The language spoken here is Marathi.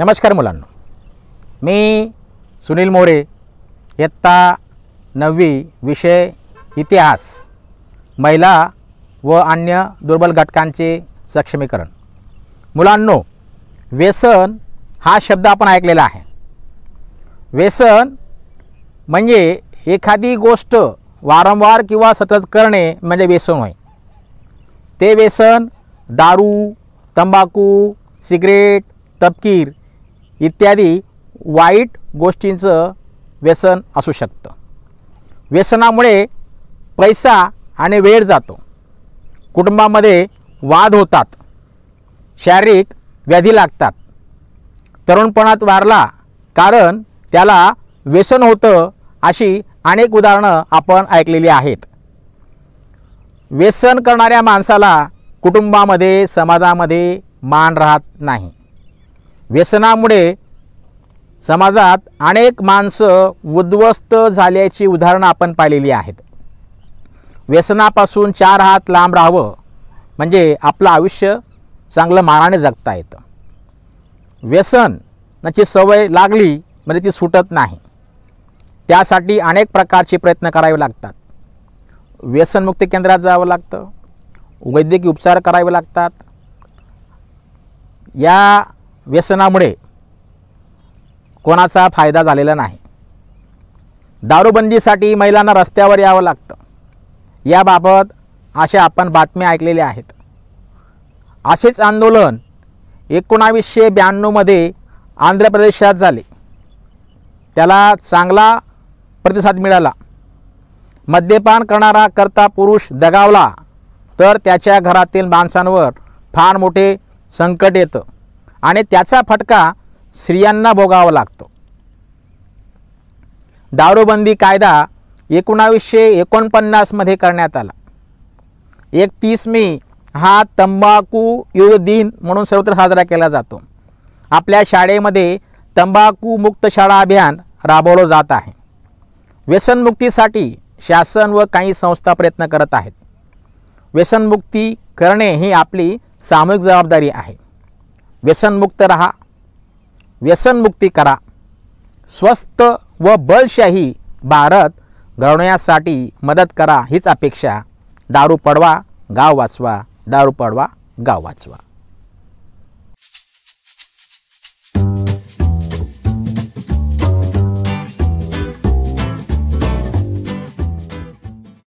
नमस्कार मुलांनो मी सुनील मोरे इयत्ता नववी विषय इतिहास महिला व अन्य दुर्बल घटकांचे सक्षमीकरण मुलांनो व्यसन हा शब्द आपण ऐकलेला आहे व्यसन म्हणजे एखादी गोष्ट वारंवार किंवा सतत करणे म्हणजे व्यसन होय ते व्यसन दारू तंबाखू सिगरेट तपकीर इत्यादी वाईट गोष्टींचं व्यसन असू शकतं व्यसनामुळे पैसा आणि वेळ जातो कुटुंबामध्ये वाद होतात शारीरिक व्याधी लागतात तरुणपणात वारला कारण त्याला व्यसन होतं अशी अनेक उदाहरणं आपण ऐकलेली आहेत व्यसन करणाऱ्या माणसाला कुटुंबामध्ये समाजामध्ये मान राहत नाही व्यसनामुळे समाजात अनेक माणसं उद्ध्वस्त झाल्याची उदाहरणं आपण पाहिलेली आहेत व्यसनापासून चार हात लांब राहावं म्हणजे आपलं आयुष्य चांगलं मानाने जगता येतं व्यसनाची सवय लागली म्हणजे ती सुटत नाही त्यासाठी अनेक प्रकारचे प्रयत्न करावे लागतात व्यसनमुक्ती केंद्रात जावं लागतं वैद्यकीय उपचार करावे लागतात या व्यसनामुळे कोणाचा फायदा झालेला नाही दारूबंदीसाठी महिलांना रस्त्यावर यावं लागतं याबाबत अशा आपण बातम्या ऐकलेल्या आहेत असेच आंदोलन एकोणावीसशे ब्याण्णवमध्ये आंध्र प्रदेशात झाले त्याला चांगला प्रतिसाद मिळाला मद्यपान करणारा करता पुरुष दगावला तर त्याच्या घरातील माणसांवर फार मोठे संकट येतं आणि त्याचा फटका स्त्रियांना भोगावा लागतो दारूबंदी कायदा एकोणावीसशे एकोणपन्नासमध्ये करण्यात आला एकतीस मे हा तंबाखू युग दिन म्हणून सर्वत्र साजरा केला जातो आपल्या शाळेमध्ये तंबाखू मुक्त शाळा अभियान राबवलं जात आहे व्यसनमुक्तीसाठी शासन व काही संस्था प्रयत्न करत आहेत व्यसनमुक्ती करणे ही आपली सामूहिक जबाबदारी आहे व्यसनमुक्त रहा व्यसनमुक्ती करा स्वस्त व बलशाही भारत घडवण्यासाठी मदत करा हीच अपेक्षा दारू पडवा गाव वाचवा दारू पडवा गाव वाचवा